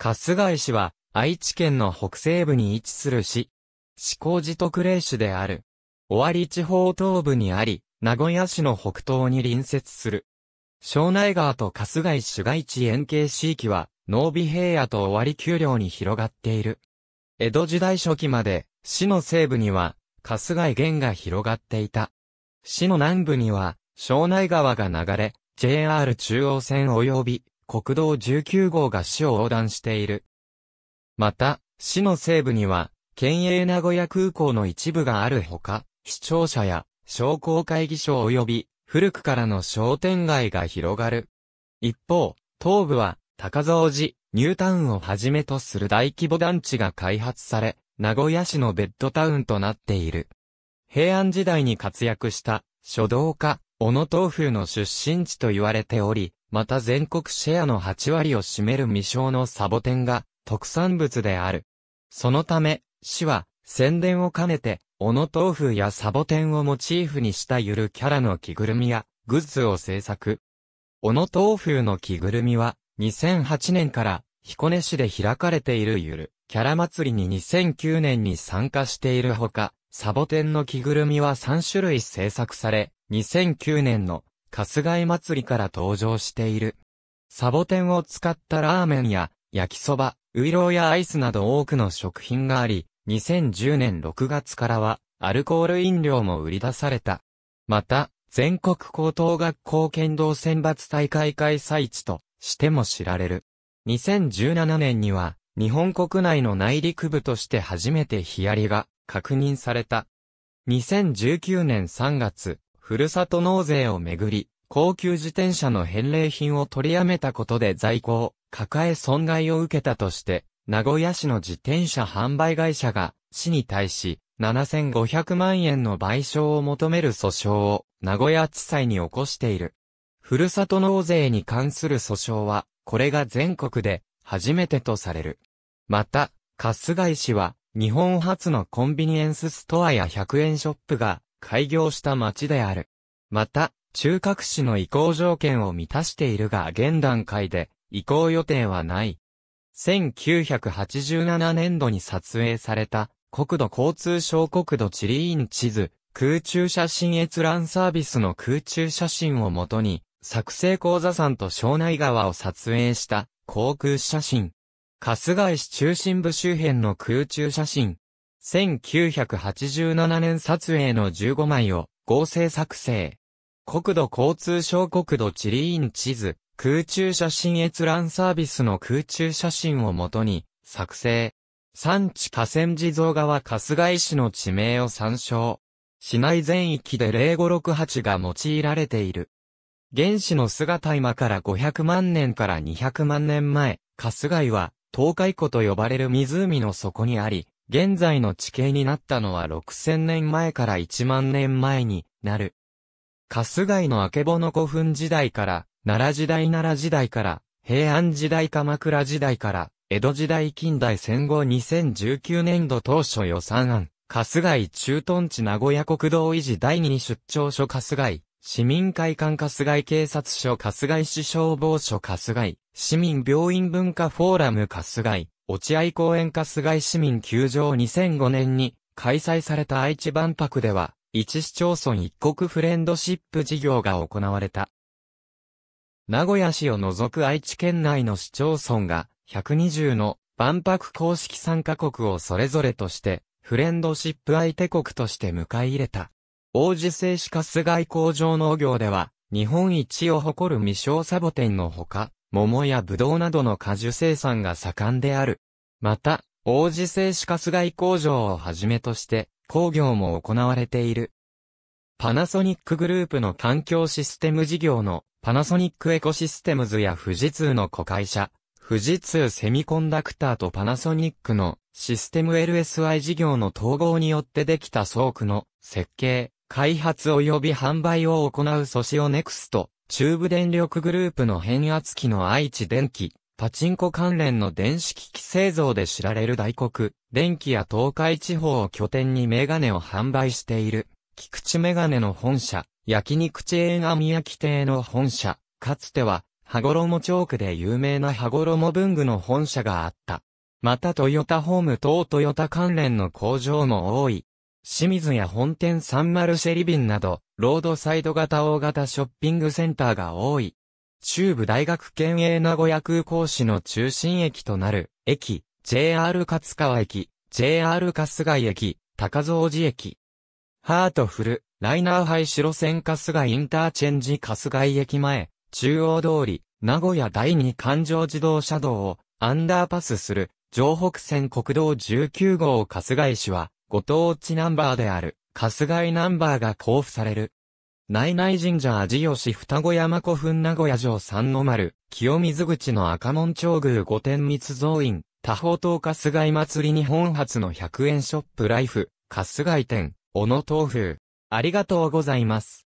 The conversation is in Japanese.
春日井市は、愛知県の北西部に位置する市。市工寺特例市である。尾張地方東部にあり、名古屋市の北東に隣接する。庄内川と春日井市街地円形地域は、濃尾平野と尾張丘陵に広がっている。江戸時代初期まで、市の西部には、春日井源が広がっていた。市の南部には、庄内川が流れ、JR 中央線及び国道19号が市を横断している。また、市の西部には、県営名古屋空港の一部があるほか、市庁舎や商工会議所及び古くからの商店街が広がる。一方、東部は高蔵寺、ニュータウンをはじめとする大規模団地が開発され、名古屋市のベッドタウンとなっている。平安時代に活躍した書道家、小野東風の出身地と言われており、また全国シェアの8割を占める未詳のサボテンが特産物である。そのため、市は宣伝を兼ねて、小野豆腐やサボテンをモチーフにしたゆるキャラの着ぐるみやグッズを制作。小野豆腐の着ぐるみは2008年から彦根市で開かれているゆるキャラ祭りに2009年に参加しているほか、サボテンの着ぐるみは3種類制作され、2009年の春日井祭りから登場している。サボテンを使ったラーメンや焼きそば、ウイローやアイスなど多くの食品があり、2010年6月からはアルコール飲料も売り出された。また、全国高等学校剣道選抜大会開催地としても知られる。2017年には、日本国内の内陸部として初めてヒアリが確認された。2019年3月、ふるさと納税をめぐり、高級自転車の返礼品を取りやめたことで在庫を抱え損害を受けたとして、名古屋市の自転車販売会社が、市に対し、7500万円の賠償を求める訴訟を、名古屋地裁に起こしている。ふるさと納税に関する訴訟は、これが全国で、初めてとされる。また、春日井市は、日本初のコンビニエンスストアや100円ショップが、開業した町である。また、中核市の移行条件を満たしているが現段階で移行予定はない。1987年度に撮影された国土交通省国土地理院地図空中写真閲覧サービスの空中写真をもとに作成講座山と庄内川を撮影した航空写真。春日井市中心部周辺の空中写真。1987年撮影の15枚を合成作成。国土交通省国土地理院地図、空中写真閲覧サービスの空中写真をもとに作成。産地河川地蔵川春日井市の地名を参照。市内全域で0568が用いられている。原始の姿今から500万年から200万年前、春日井は、東海湖と呼ばれる湖の底にあり、現在の地形になったのは6000年前から1万年前になる。春日井のあけぼの古墳時代から、奈良時代奈良時代から、平安時代鎌倉時代から、江戸時代近代戦後2019年度当初予算案、春日井駐屯地名古屋国道維持第二出張所春日井、市民会館春日井警察署春日井市消防署春日井、市民病院文化フォーラム春日井、落合公園春日井市民球場2005年に開催された愛知万博では、一市町村一国フレンドシップ事業が行われた。名古屋市を除く愛知県内の市町村が120の万博公式参加国をそれぞれとしてフレンドシップ相手国として迎え入れた。王子製紙春日井工場農業では日本一を誇る未小サボテンのほか、桃やブドウなどの果樹生産が盛んである。また、王子製紙カス外工場をはじめとして、工業も行われている。パナソニックグループの環境システム事業のパナソニックエコシステムズや富士通の子会社、富士通セミコンダクターとパナソニックのシステム LSI 事業の統合によってできた倉庫の設計、開発及び販売を行うソシオネクスト、中部電力グループの変圧器の愛知電機、パチンコ関連の電子機器製造で知られる大国、電機や東海地方を拠点にメガネを販売している、菊池メガネの本社、焼肉チェーン網焼き亭の本社、かつては、羽衣チョークで有名な羽衣文具の本社があった。またトヨタホーム等トヨタ関連の工場も多い、清水や本店サンマルシェリビンなど、ロードサイド型大型ショッピングセンターが多い。中部大学県営名古屋空港市の中心駅となる、駅、JR 勝川駅、JR 春日井駅、高蔵寺駅。ハートフル、ライナーハイ白線春日インターチェンジ春日井駅前、中央通り、名古屋第二環状自動車道をアンダーパスする、城北線国道19号春日井市は、ご当地ナンバーである、春日井ナンバーが交付される。内内神社味吉双子山古墳名古屋城三の丸、清水口の赤門町宮御殿密造院、多方東春日井祭り日本初の100円ショップライフ、春日井店、小野東風。ありがとうございます。